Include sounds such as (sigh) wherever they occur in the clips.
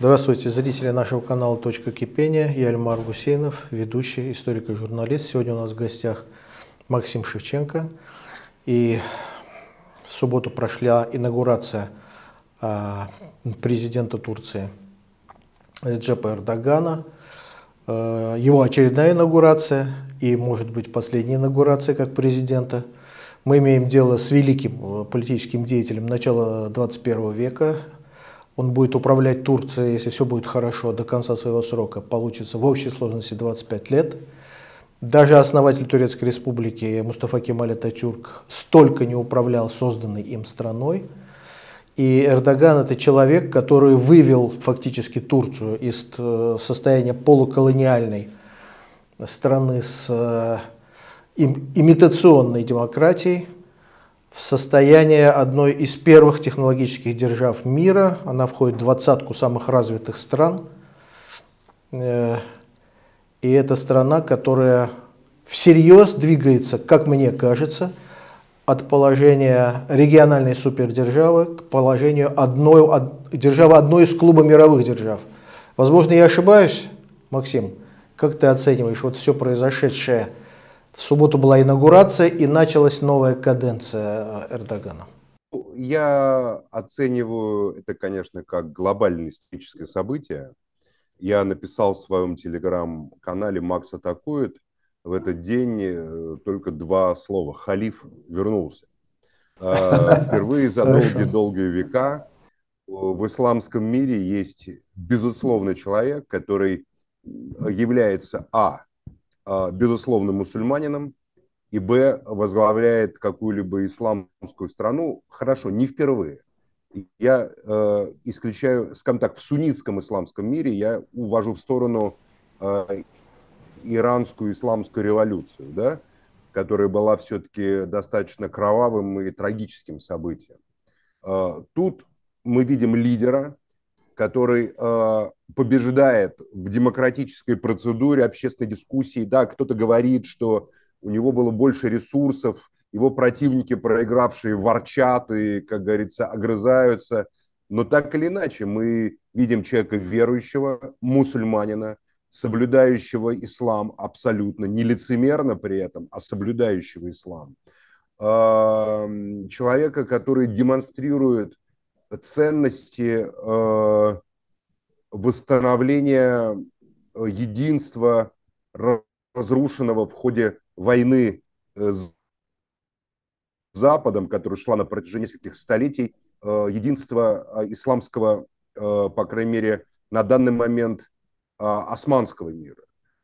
Здравствуйте, зрители нашего канала «Точка кипения». Я Альмар Гусейнов, ведущий, историк и журналист. Сегодня у нас в гостях Максим Шевченко. И в субботу прошла инаугурация а, президента Турции Реджепа Эрдогана. А, его очередная инаугурация и, может быть, последняя инаугурация как президента – мы имеем дело с великим э, политическим деятелем начала 21 века, он будет управлять Турцией, если все будет хорошо, до конца своего срока. Получится в общей сложности 25 лет. Даже основатель Турецкой республики Мустафа Кемаль Ататюрк столько не управлял созданной им страной. И Эрдоган это человек, который вывел фактически Турцию из э, состояния полуколониальной страны с э, имитационной демократией в состояние одной из первых технологических держав мира. Она входит в двадцатку самых развитых стран. Э, и это страна, которая всерьез двигается, как мне кажется, от положения региональной супердержавы к положению одной, од, державы одной из клуба мировых держав. Возможно, я ошибаюсь, Максим, как ты оцениваешь вот все произошедшее – в субботу была инаугурация и началась новая каденция э, Эрдогана. Я оцениваю это, конечно, как глобальное историческое событие. Я написал в своем телеграм-канале «Макс атакует» в этот день э, только два слова. Халиф вернулся. А, впервые за долгие-долгие века в исламском мире есть, безусловно, человек, который является, а, а, безусловно, мусульманином, и Б возглавляет какую-либо исламскую страну, хорошо, не впервые. Я э, исключаю, скажем так, в суннитском исламском мире я увожу в сторону э, иранскую исламскую революцию, да, которая была все-таки достаточно кровавым и трагическим событием. Э, тут мы видим лидера, который э, побеждает в демократической процедуре общественной дискуссии. Да, кто-то говорит, что у него было больше ресурсов, его противники, проигравшие, ворчат и, как говорится, огрызаются. Но так или иначе, мы видим человека верующего, мусульманина, соблюдающего ислам абсолютно, не лицемерно при этом, а соблюдающего ислам. Эм, человека, который демонстрирует ценности э, восстановления э, единства разрушенного в ходе войны э, с Западом, которая шла на протяжении нескольких столетий, э, единство э, исламского, э, по крайней мере, на данный момент э, османского мира.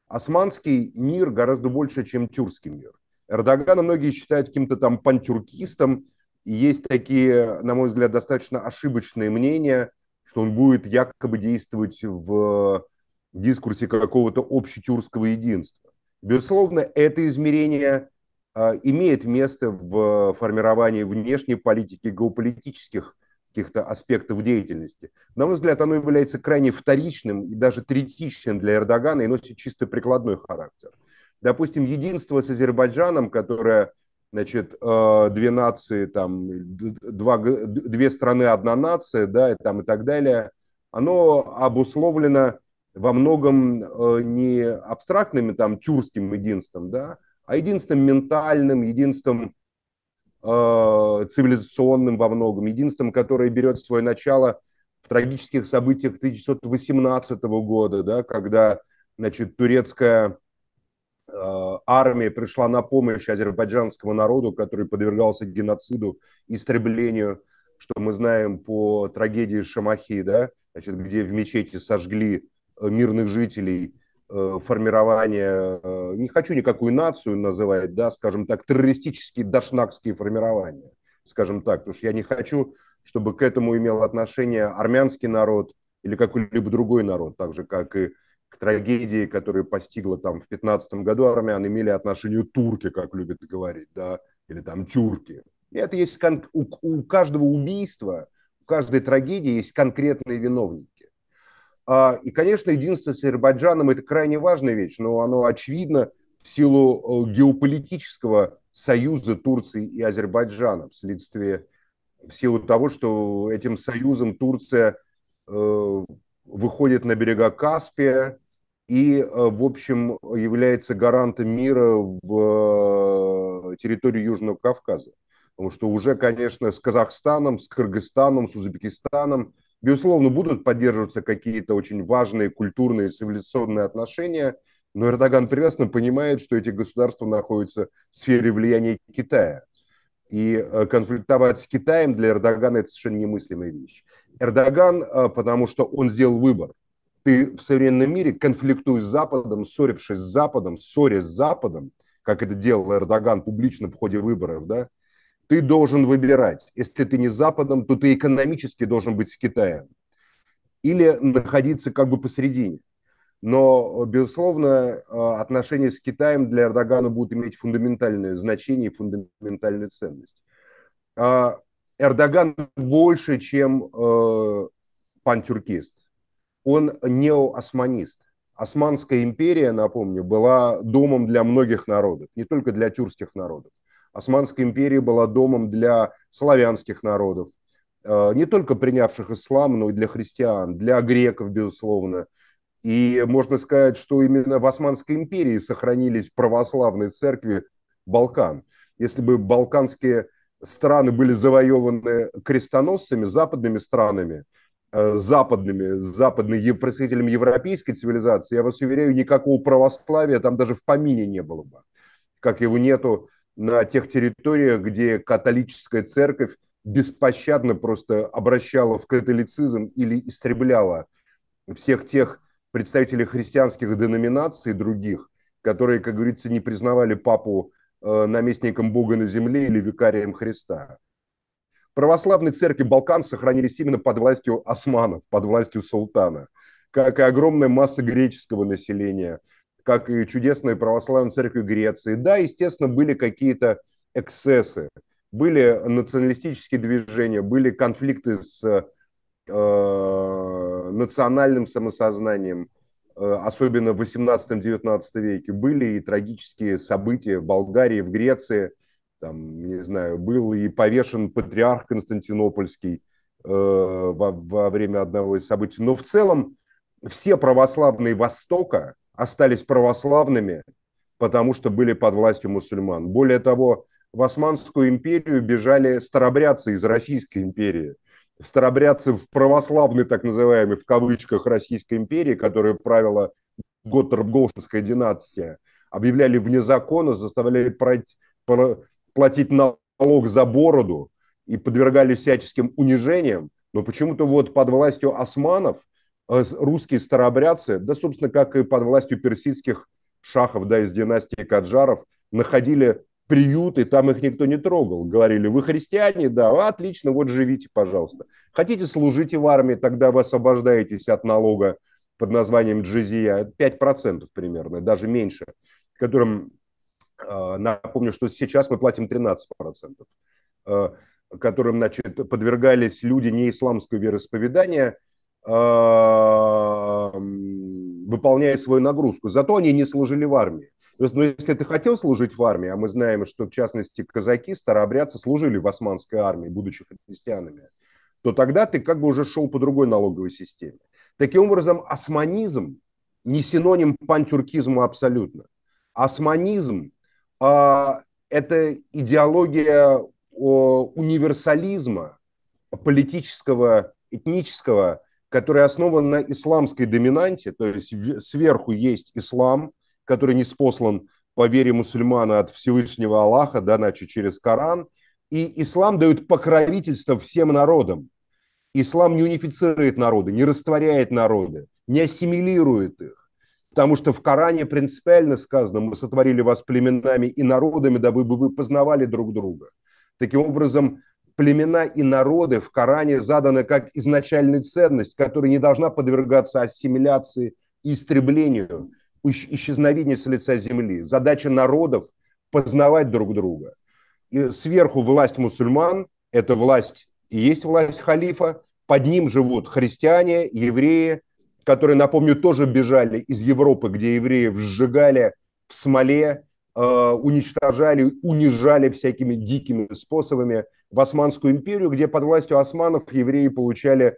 Османский мир гораздо больше, чем тюркский мир. Эрдогана многие считают каким-то там пантюркистом, есть такие, на мой взгляд, достаточно ошибочные мнения, что он будет якобы действовать в дискурсе какого-то общетюркского единства. Безусловно, это измерение а, имеет место в формировании внешней политики, геополитических каких-то аспектов деятельности. На мой взгляд, оно является крайне вторичным и даже третичным для Эрдогана и носит чисто прикладной характер. Допустим, единство с Азербайджаном, которое значит, э, две нации, там, два, две страны, одна нация, да, и, там, и так далее, оно обусловлено во многом э, не абстрактными там тюркским единством, да, а единством ментальным, единством э, цивилизационным во многом, единством, которое берет свое начало в трагических событиях 1918 года, да, когда значит, турецкая Э, армия пришла на помощь азербайджанскому народу, который подвергался геноциду, истреблению, что мы знаем по трагедии Шамахи, да, значит, где в мечети сожгли э, мирных жителей э, формирования, не хочу никакую нацию называть, да, скажем так, террористические дашнакские формирования, скажем так, потому что я не хочу, чтобы к этому имел отношение армянский народ или какой-либо другой народ, так же, как и к трагедии, которая постигла там в 15 году армян, имели отношение турки, как любят говорить, да, или там тюрки. И это есть кон- у, у каждого убийства, у каждой трагедии есть конкретные виновники. А, и, конечно, единство с Азербайджаном – это крайне важная вещь, но оно очевидно в силу э, геополитического союза Турции и Азербайджана вследствие в силу того, что этим союзом Турция э, выходит на берега Каспия, и, э, в общем, является гарантом мира в э, территории Южного Кавказа. Потому что уже, конечно, с Казахстаном, с Кыргызстаном, с Узбекистаном, безусловно, будут поддерживаться какие-то очень важные культурные, и цивилизационные отношения, но Эрдоган прекрасно понимает, что эти государства находятся в сфере влияния Китая. И э, конфликтовать с Китаем для Эрдогана – это совершенно немыслимая вещь. Эрдоган, потому что он сделал выбор – ты в современном мире, конфликтуя с Западом, ссорившись с Западом, ссорясь с Западом, как это делал Эрдоган публично в ходе выборов, да, ты должен выбирать. Если ты не с Западом, то ты экономически должен быть с Китаем. Или находиться как бы посередине. Но, безусловно, э, отношения с Китаем для Эрдогана будут иметь фундаментальное значение и фундаментальную ценность. А, Эрдоган больше, чем э, пантюркист он неоосманист. Османская империя, напомню, была домом для многих народов, не только для тюркских народов. Османская империя была домом для славянских народов, э, не только принявших ислам, но и для христиан, для греков, безусловно. И можно сказать, что именно в Османской империи сохранились православные церкви Балкан. Если бы балканские страны были завоеваны крестоносцами, западными странами – Э, западными, западными представителями европейской цивилизации, я вас уверяю, никакого православия там даже в помине не было бы, как его нету на тех территориях, где католическая церковь беспощадно просто обращала в католицизм или истребляла всех тех представителей христианских деноминаций других, которые, как говорится, не признавали папу э, наместником Бога на земле или викарием Христа православные церкви Балкан сохранились именно под властью османов, под властью султана, как и огромная масса греческого населения, как и чудесная православная церковь Греции. Да, естественно, были какие-то эксцессы, были националистические движения, были конфликты с э, национальным самосознанием, э, особенно в 18-19 веке, были и трагические события в Болгарии, в Греции – там, не знаю, был и повешен патриарх Константинопольский э, во, во время одного из событий. Но в целом все православные Востока остались православными, потому что были под властью мусульман. Более того, в Османскую империю бежали старобрядцы из Российской империи. Старобрядцы в православной, так называемой, в кавычках, Российской империи, которая правила Готорбголшинская династия, объявляли вне закона, заставляли пройти, платить налог за бороду и подвергались всяческим унижениям, но почему-то вот под властью османов э, русские старообрядцы, да, собственно, как и под властью персидских шахов, да, из династии Каджаров, находили приют, и там их никто не трогал. Говорили, вы христиане? Да, отлично, вот живите, пожалуйста. Хотите, служите в армии, тогда вы освобождаетесь от налога под названием джизия, 5% примерно, даже меньше, которым а, напомню, что сейчас мы платим 13%, а, которым значит, подвергались люди не исламского вероисповедания, а, выполняя свою нагрузку. Зато они не служили в армии. То есть, ну, если ты хотел служить в армии, а мы знаем, что, в частности, казаки, старообрядцы служили в османской армии, будучи христианами, то тогда ты как бы уже шел по другой налоговой системе. Таким образом, османизм не синоним пантюркизму абсолютно. Османизм а, это идеология универсализма политического, этнического, которая основана на исламской доминанте, то есть сверху есть ислам, который не спослан по вере мусульмана от Всевышнего Аллаха, да, иначе через Коран, и ислам дает покровительство всем народам. Ислам не унифицирует народы, не растворяет народы, не ассимилирует их Потому что в Коране принципиально сказано, мы сотворили вас племенами и народами, дабы вы познавали друг друга. Таким образом, племена и народы в Коране заданы как изначальная ценность, которая не должна подвергаться ассимиляции и истреблению, исчезновению с лица земли. Задача народов – познавать друг друга. И сверху власть мусульман – это власть и есть власть халифа, под ним живут христиане, евреи – которые, напомню, тоже бежали из Европы, где евреев сжигали в Смоле, э, уничтожали, унижали всякими дикими способами в Османскую империю, где под властью османов евреи получали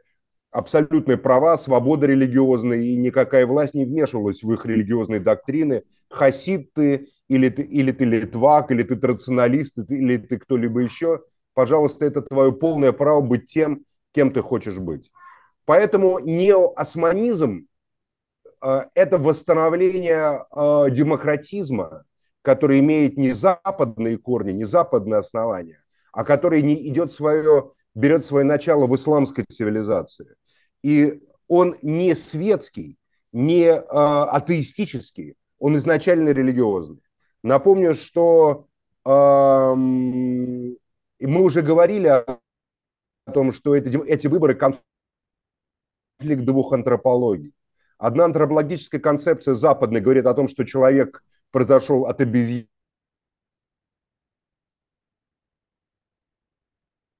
абсолютные права, свободы религиозные и никакая власть не вмешивалась в их религиозные доктрины. Хасид ты, или ты, или ты литвак, или ты традиционалист, или ты кто-либо еще. Пожалуйста, это твое полное право быть тем, кем ты хочешь быть. Поэтому неоосманизм э, – это восстановление э, демократизма, который имеет не западные корни, не западные основания, а который не идет свое, берет свое начало в исламской цивилизации. И он не светский, не э, атеистический, он изначально религиозный. Напомню, что эм, мы уже говорили о том, что эти, выборы конфликт конфликт двух антропологий. Одна антропологическая концепция западной говорит о том, что человек произошел от обезьяны,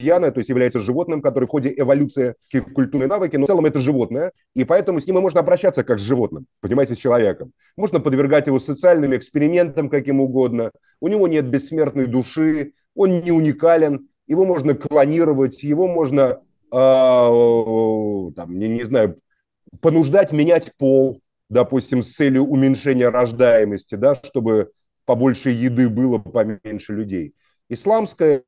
то есть является животным, который в ходе эволюции культурной навыки, но в целом это животное, и поэтому с ним и можно обращаться как с животным, понимаете, с человеком. Можно подвергать его социальным экспериментам каким угодно, у него нет бессмертной души, он не уникален, его можно клонировать, его можно а, там, не, не знаю, понуждать менять пол, допустим, с целью уменьшения рождаемости, да, чтобы побольше еды было, поменьше людей. Исламская,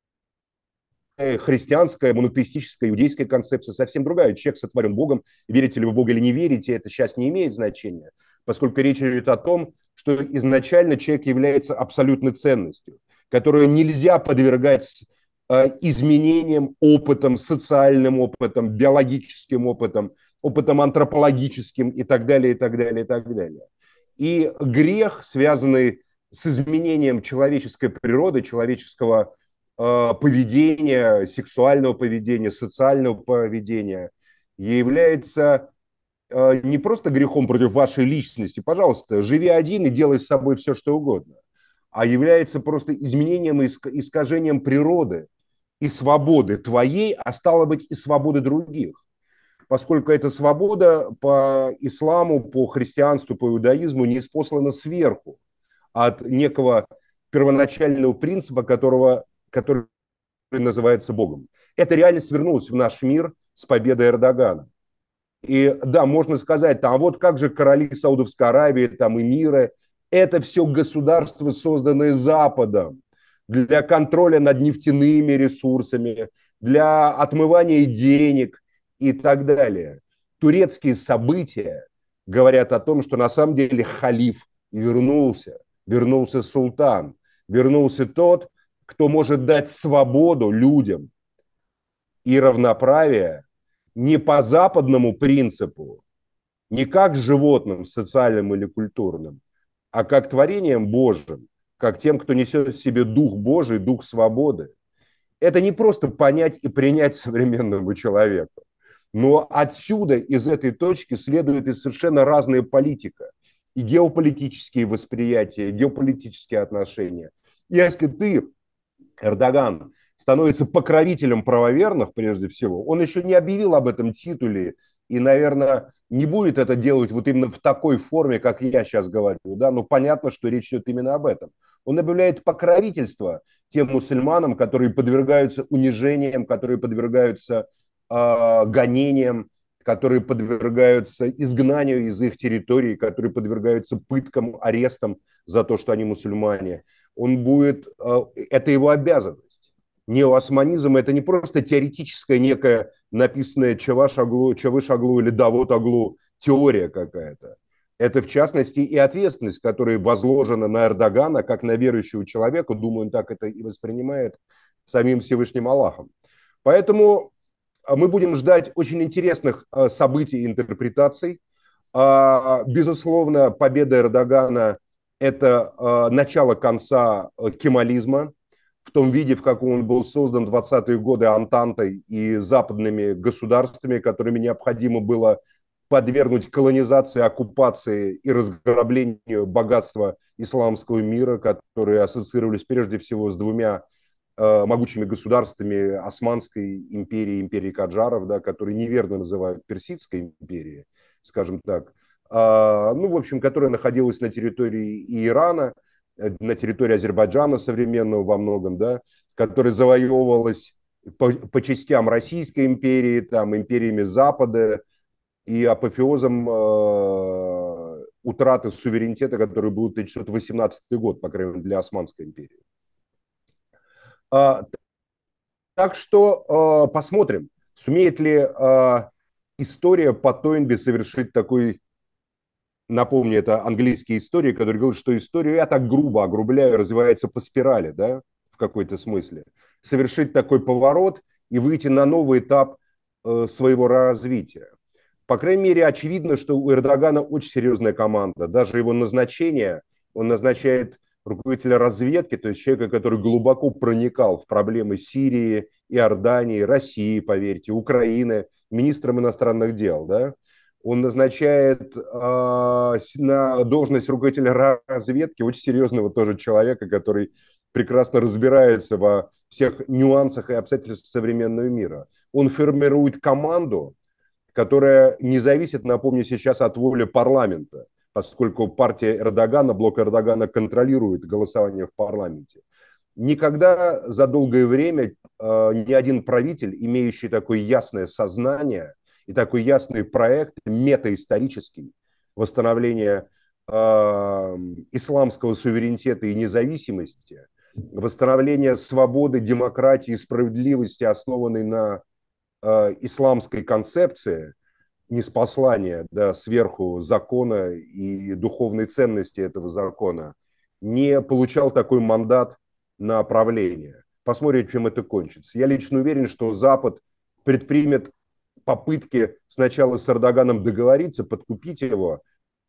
э, христианская, монотеистическая, иудейская концепция совсем другая. Человек сотворен Богом, верите ли вы в Бога или не верите, это сейчас не имеет значения, поскольку речь идет о том, что изначально человек является абсолютной ценностью, которую нельзя подвергать Э, изменением опытом, социальным опытом, биологическим опытом, опытом антропологическим и так далее, и так далее, и так далее. И грех, связанный с изменением человеческой природы, человеческого э, поведения, сексуального поведения, социального поведения, является э, не просто грехом против вашей личности, пожалуйста, живи один и делай с собой все, что угодно, а является просто изменением и искажением природы, и свободы твоей, а стало быть и свободы других. Поскольку эта свобода по исламу, по христианству, по иудаизму не испослана сверху от некого первоначального принципа, которого, который называется Богом. Эта реальность вернулась в наш мир с победой Эрдогана. И да, можно сказать, там, вот как же короли Саудовской Аравии, там, и мира, это все государство, созданное Западом для контроля над нефтяными ресурсами, для отмывания денег и так далее. Турецкие события говорят о том, что на самом деле халиф вернулся, вернулся султан, вернулся тот, кто может дать свободу людям и равноправие не по западному принципу, не как животным социальным или культурным, а как творением Божьим – как тем, кто несет в себе Дух Божий, Дух свободы. Это не просто понять и принять современному человеку. Но отсюда, из этой точки, следует и совершенно разная политика, и геополитические восприятия, и геополитические отношения. Если ты, Эрдоган, становится покровителем правоверных прежде всего, он еще не объявил об этом титуле и, наверное, не будет это делать вот именно в такой форме, как я сейчас говорю, да, но ну, понятно, что речь идет именно об этом. Он объявляет покровительство тем мусульманам, которые подвергаются унижениям, которые подвергаются э, гонениям, которые подвергаются изгнанию из их территории, которые подвергаются пыткам, арестам за то, что они мусульмане. Он будет, э, это его обязанность неоосманизм – это не просто теоретическая некая написанная Чава чавышаглу или Давод теория какая-то. Это, в частности, и ответственность, которая возложена на Эрдогана, как на верующего человека, думаю, он так это и воспринимает самим Всевышним Аллахом. Поэтому а, мы будем ждать очень интересных а, событий и интерпретаций. А, безусловно, победа Эрдогана – это начало конца э, кемализма – в том виде, в каком он был создан в 20-е годы Антантой и западными государствами, которыми необходимо было подвергнуть колонизации, оккупации и разграблению богатства исламского мира, которые ассоциировались прежде всего с двумя э, могучими государствами Османской империи, империи Каджаров, да, которые неверно называют Персидской империей, скажем так, э, ну, в общем, которая находилась на территории Ирана – на территории Азербайджана современного во многом, да, которая завоевывалась по, по частям Российской империи, там, империями Запада, и апофеозом э, утраты суверенитета, который был 1918 год, по крайней мере, для Османской империи. А, так что э, посмотрим, сумеет ли э, история по Тойнби совершить такой напомню, это английский историк, который говорил, что историю я так грубо огрубляю, развивается по спирали, да, в какой-то смысле. Совершить такой поворот и выйти на новый этап э, своего развития. По крайней мере, очевидно, что у Эрдогана очень серьезная команда. Даже его назначение, он назначает руководителя разведки, то есть человека, который глубоко проникал в проблемы Сирии, Иордании, России, поверьте, Украины, министром иностранных дел, да, он назначает э, на должность руководителя разведки очень серьезного тоже человека, который прекрасно разбирается во всех нюансах и обстоятельствах современного мира. Он формирует команду, которая не зависит, напомню, сейчас от воли парламента, поскольку партия Эрдогана, блок Эрдогана контролирует голосование в парламенте. Никогда за долгое время э, ни один правитель, имеющий такое ясное сознание – и такой ясный проект, метаисторический, восстановление э, исламского суверенитета и независимости, восстановление свободы, демократии справедливости, основанной на э, исламской концепции неспослания да, сверху закона и духовной ценности этого закона, не получал такой мандат на правление. Посмотрим, чем это кончится. Я лично уверен, что Запад предпримет попытки сначала с Эрдоганом договориться, подкупить его,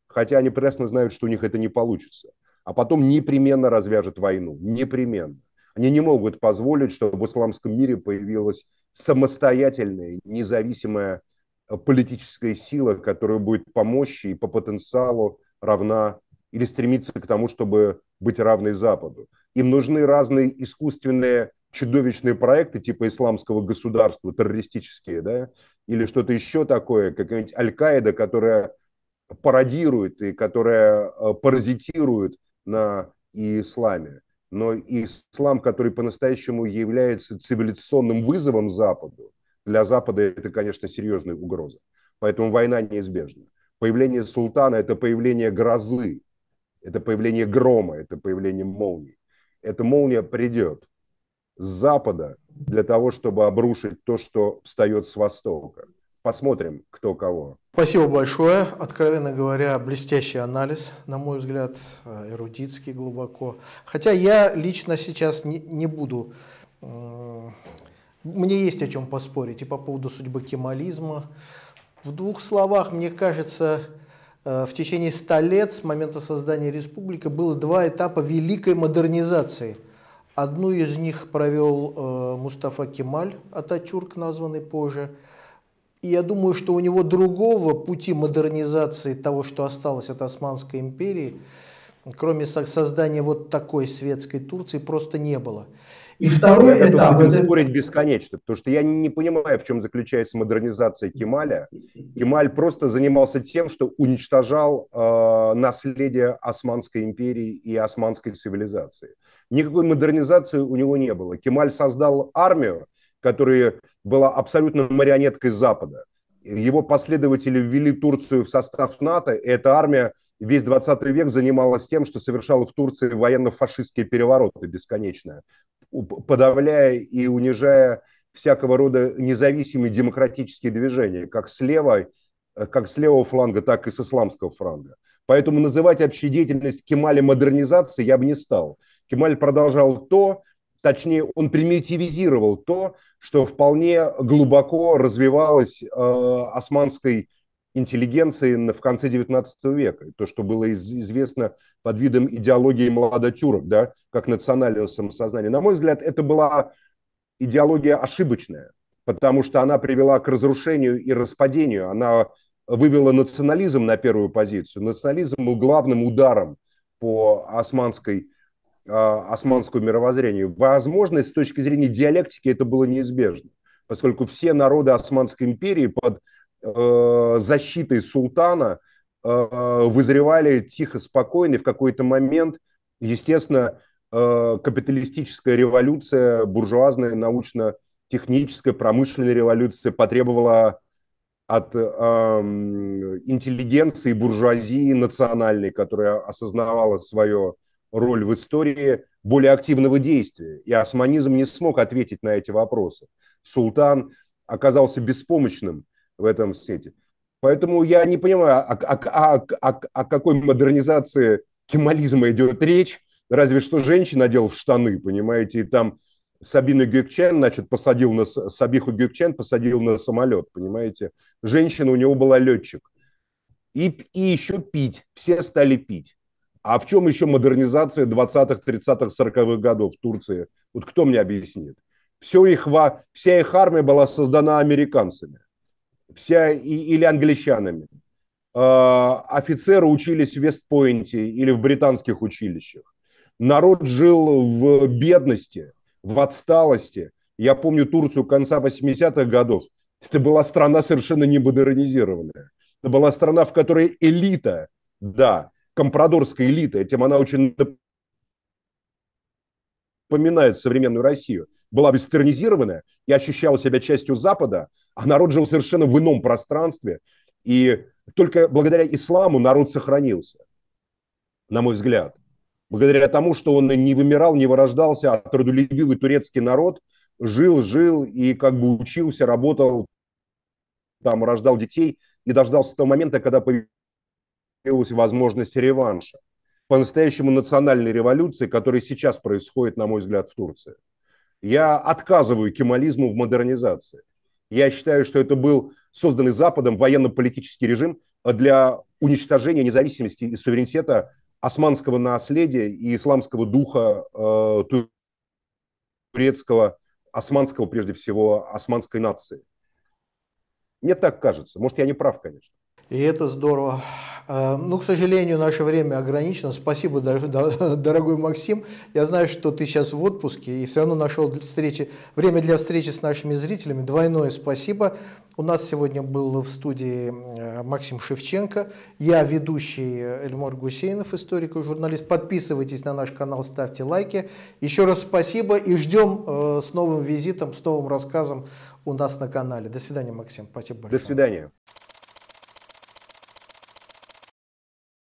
хотя они прекрасно знают, что у них это не получится, а потом непременно развяжет войну, непременно. Они не могут позволить, чтобы в исламском мире появилась самостоятельная, независимая э, политическая сила, которая будет по мощи и по потенциалу равна или стремиться к тому, чтобы быть равной Западу. Им нужны разные искусственные чудовищные проекты типа исламского государства, террористические, да, или что-то еще такое, какая-нибудь Аль-Каида, которая пародирует и которая э, паразитирует на исламе. Но ислам, который по-настоящему является цивилизационным вызовом Западу, для Запада это, конечно, серьезная угроза. Поэтому война неизбежна. Появление султана – это появление грозы, это появление грома, это появление молнии. Эта молния придет с запада, для того, чтобы обрушить то, что встает с востока. Посмотрим, кто кого. Спасибо большое. Откровенно говоря, блестящий анализ, на мой взгляд, э, эрудитский глубоко. Хотя я лично сейчас не, не буду... мне есть о чем поспорить и по поводу судьбы кемализма. В двух словах, мне кажется, э, в течение ста лет с момента создания республики было два этапа великой модернизации – Одну из них провел э, Мустафа Кемаль, Ататюрк названный позже. И я думаю, что у него другого пути модернизации того, что осталось от Османской империи, кроме создания вот такой светской Турции, просто не было. И, и второй я этап... Я это... спорить бесконечно, потому что я не понимаю, в чем заключается модернизация Кемаля. Кемаль просто занимался тем, что уничтожал э, наследие Османской империи и османской цивилизации. Никакой модернизации у него не было. Кемаль создал армию, которая была абсолютно марионеткой Запада. Его последователи ввели Турцию в состав НАТО, и эта армия – весь 20 век занималась тем, что совершала в Турции военно-фашистские перевороты бесконечно, подавляя и унижая всякого рода независимые демократические движения, как с левой, э, как с левого фланга, так и с исламского фланга. Поэтому называть общей деятельность Кемаля модернизацией я бы не стал. Кемаль продолжал то, точнее, он примитивизировал то, что вполне глубоко развивалось э, османской интеллигенции в конце XIX века, то, что было известно под видом идеологии молодотюрок, да, как национального самосознания. На мой взгляд, это была идеология ошибочная, потому что она привела к разрушению и распадению. Она вывела национализм на первую позицию. Национализм был главным ударом по османской а, османскому мировоззрению. Возможно, с точки зрения диалектики это было неизбежно, поскольку все народы Османской империи под э, защитой султана э, вызревали тихо, спокойно, и в какой-то момент, естественно, э, капиталистическая революция, буржуазная, научно-техническая, промышленная революция потребовала от интеллигенции, буржуазии национальной, которая осознавала свою роль в истории, более активного действия. И османизм не смог ответить на эти вопросы. Султан оказался беспомощным – в этом сети. Поэтому я не понимаю, о, о, о, о, о какой модернизации кемализма идет речь, разве что женщина одел в штаны, понимаете, и там Сабину Гюкчен, значит, посадил на, Сабиху Гюкчен посадил на самолет, понимаете. Женщина у него была летчик. И, и еще пить, все стали пить. А в чем еще модернизация 20-х, 30-х, 40-х годов в Турции? Вот кто мне объяснит? Все их, вся их армия была создана американцами вся, и, или англичанами. Э, офицеры учились в Вестпойнте или в британских училищах. Народ жил в бедности, в отсталости. Я помню Турцию конца 80-х годов. Это была страна совершенно не модернизированная. Это была страна, в которой элита, да, компрадорская элита, этим она очень поминает современную Россию, была вестернизированная и ощущала себя частью Запада, а народ жил совершенно в ином пространстве. И только благодаря исламу народ сохранился, на мой взгляд. Благодаря тому, что он не вымирал, не вырождался, а трудолюбивый турецкий народ жил, жил и как бы учился, работал, там, рождал детей и дождался того момента, когда появилась возможность реванша по-настоящему национальной революции, которая сейчас происходит, на мой взгляд, в Турции. Я отказываю кемализму в модернизации. Я считаю, что это был созданный Западом военно-политический режим для уничтожения независимости и суверенитета османского наследия и исламского духа э, турецкого, османского, прежде всего, османской нации. Мне так кажется. Может, я не прав, конечно. И это здорово. А, ну, к сожалению, наше время ограничено. Спасибо, (laughs) дорогой Максим. Я знаю, что ты сейчас в отпуске и все равно нашел для встречи, время для встречи с нашими зрителями. Двойное спасибо. У нас сегодня был в студии э, Максим Шевченко. Я ведущий э, Эльмор Гусейнов, историк и журналист. Подписывайтесь на наш канал, ставьте лайки. Еще раз спасибо и ждем э, с новым визитом, с новым рассказом у нас на канале. До свидания, Максим. Спасибо большое. До свидания.